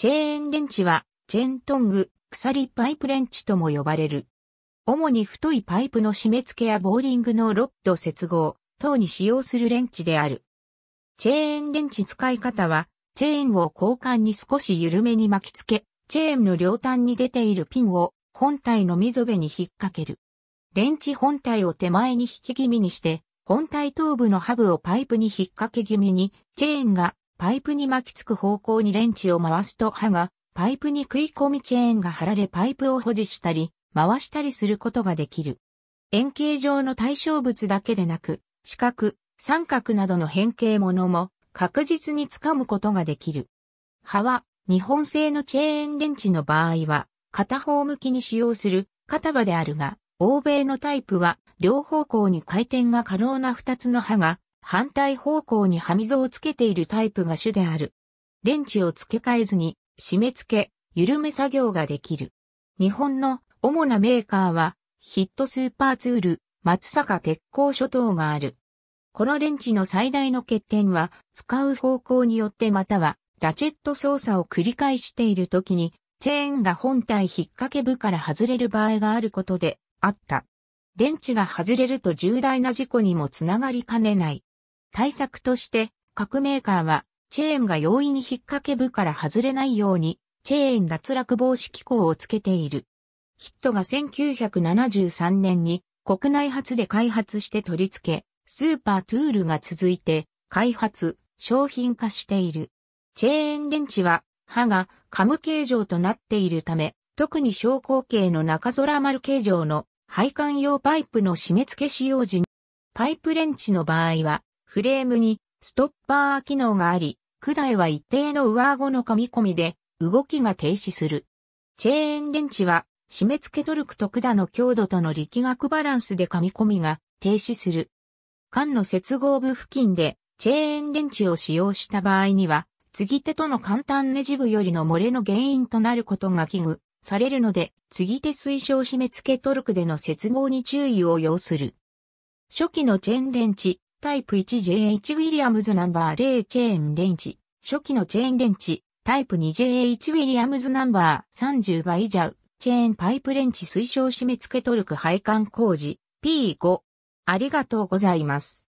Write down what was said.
チェーンレンチは、チェーントング、鎖パイプレンチとも呼ばれる。主に太いパイプの締め付けやボーリングのロッド接合等に使用するレンチである。チェーンレンチ使い方は、チェーンを交換に少し緩めに巻き付け、チェーンの両端に出ているピンを本体の溝辺に引っ掛ける。レンチ本体を手前に引き気味にして、本体頭部のハブをパイプに引っ掛け気味に、チェーンがパイプに巻きつく方向にレンチを回すと刃が、パイプに食い込みチェーンが貼られパイプを保持したり、回したりすることができる。円形状の対象物だけでなく、四角、三角などの変形物も確実につかむことができる。刃は、日本製のチェーンレンチの場合は、片方向きに使用する片刃であるが、欧米のタイプは両方向に回転が可能な二つの刃が反対方向にはみぞをつけているタイプが主である。レンチを付け替えずに、締め付け、緩め作業ができる。日本の主なメーカーは、ヒットスーパーツール、松坂鉄工諸等がある。このレンチの最大の欠点は、使う方向によってまたは、ラチェット操作を繰り返している時に、チェーンが本体引っ掛け部から外れる場合があることで、あった。レンチが外れると重大な事故にもつながりかねない。対策として、各メーカーは、チェーンが容易に引っ掛け部から外れないように、チェーン脱落防止機構をつけている。ヒットが1973年に国内初で開発して取り付け、スーパートゥールが続いて開発、商品化している。チェーンレンチは刃がカム形状となっているため、特に小口径の中空丸形状の配管用パイプの締め付け使用時に、パイプレンチの場合はフレームにストッパー機能があり、管台は一定の上顎の噛み込みで動きが停止する。チェーンレンチは締め付けトルクと管の強度との力学バランスで噛み込みが停止する。管の接合部付近でチェーンレンチを使用した場合には、継ぎ手との簡単ネジ部よりの漏れの原因となることが危惧されるので、継ぎ手推奨締め付けトルクでの接合に注意を要する。初期のチェーンレンチ、タイプ 1JH ウィリアムズナンバー0チェーンレンチ。初期のチェーンレンチ。タイプ 2JH ウィリアムズナンバー30倍ジャウ。チェーンパイプレンチ推奨締め付けトルク配管工事 P5。ありがとうございます。